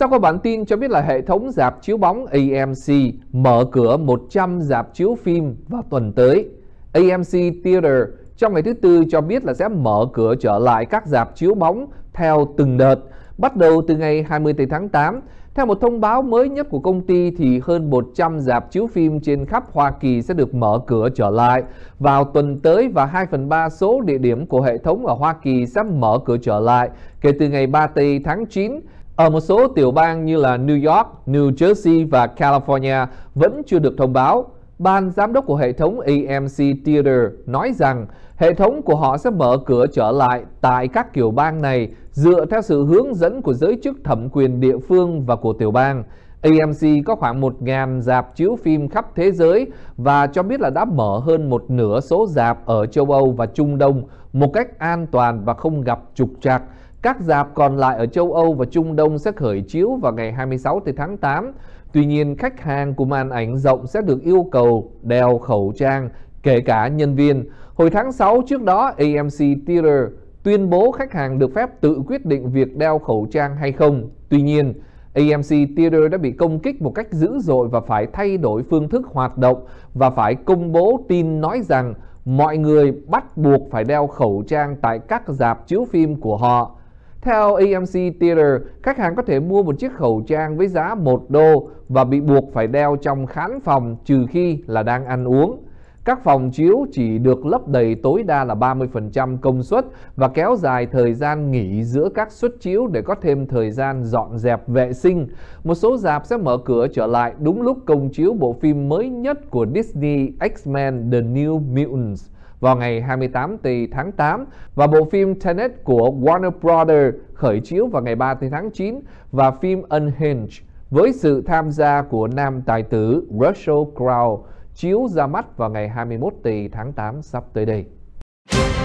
Sau có bản tin cho biết là hệ thống dạp chiếu bóng AMC mở cửa 100 dạp chiếu phim vào tuần tới. AMC Theater trong ngày thứ Tư cho biết là sẽ mở cửa trở lại các dạp chiếu bóng theo từng đợt, bắt đầu từ ngày 24 tháng 8. Theo một thông báo mới nhất của công ty thì hơn 100 dạp chiếu phim trên khắp Hoa Kỳ sẽ được mở cửa trở lại vào tuần tới và 2 phần 3 số địa điểm của hệ thống ở Hoa Kỳ sẽ mở cửa trở lại kể từ ngày 3 tây tháng 9 ở ờ, một số tiểu bang như là New York, New Jersey và California vẫn chưa được thông báo, ban giám đốc của hệ thống AMC Theater nói rằng hệ thống của họ sẽ mở cửa trở lại tại các tiểu bang này dựa theo sự hướng dẫn của giới chức thẩm quyền địa phương và của tiểu bang. AMC có khoảng 1.000 dạp chiếu phim khắp thế giới và cho biết là đã mở hơn một nửa số dạp ở châu Âu và Trung Đông một cách an toàn và không gặp trục trặc các dạp còn lại ở châu Âu và Trung Đông sẽ khởi chiếu vào ngày 26 tháng 8. Tuy nhiên, khách hàng của màn ảnh rộng sẽ được yêu cầu đeo khẩu trang, kể cả nhân viên. Hồi tháng 6 trước đó, AMC Theater tuyên bố khách hàng được phép tự quyết định việc đeo khẩu trang hay không. Tuy nhiên, AMC Theater đã bị công kích một cách dữ dội và phải thay đổi phương thức hoạt động và phải công bố tin nói rằng mọi người bắt buộc phải đeo khẩu trang tại các dạp chiếu phim của họ. Theo AMC Theater, khách hàng có thể mua một chiếc khẩu trang với giá 1 đô và bị buộc phải đeo trong khán phòng trừ khi là đang ăn uống. Các phòng chiếu chỉ được lấp đầy tối đa là 30% công suất và kéo dài thời gian nghỉ giữa các suất chiếu để có thêm thời gian dọn dẹp vệ sinh. Một số dạp sẽ mở cửa trở lại đúng lúc công chiếu bộ phim mới nhất của Disney X-Men The New Mutants vào ngày 28 tháng 8 và bộ phim Tenet của Warner Brothers khởi chiếu vào ngày 3 tháng 9 và phim Unhinged với sự tham gia của nam tài tử Russell Crowe chiếu ra mắt vào ngày 21 tháng 8 sắp tới đây.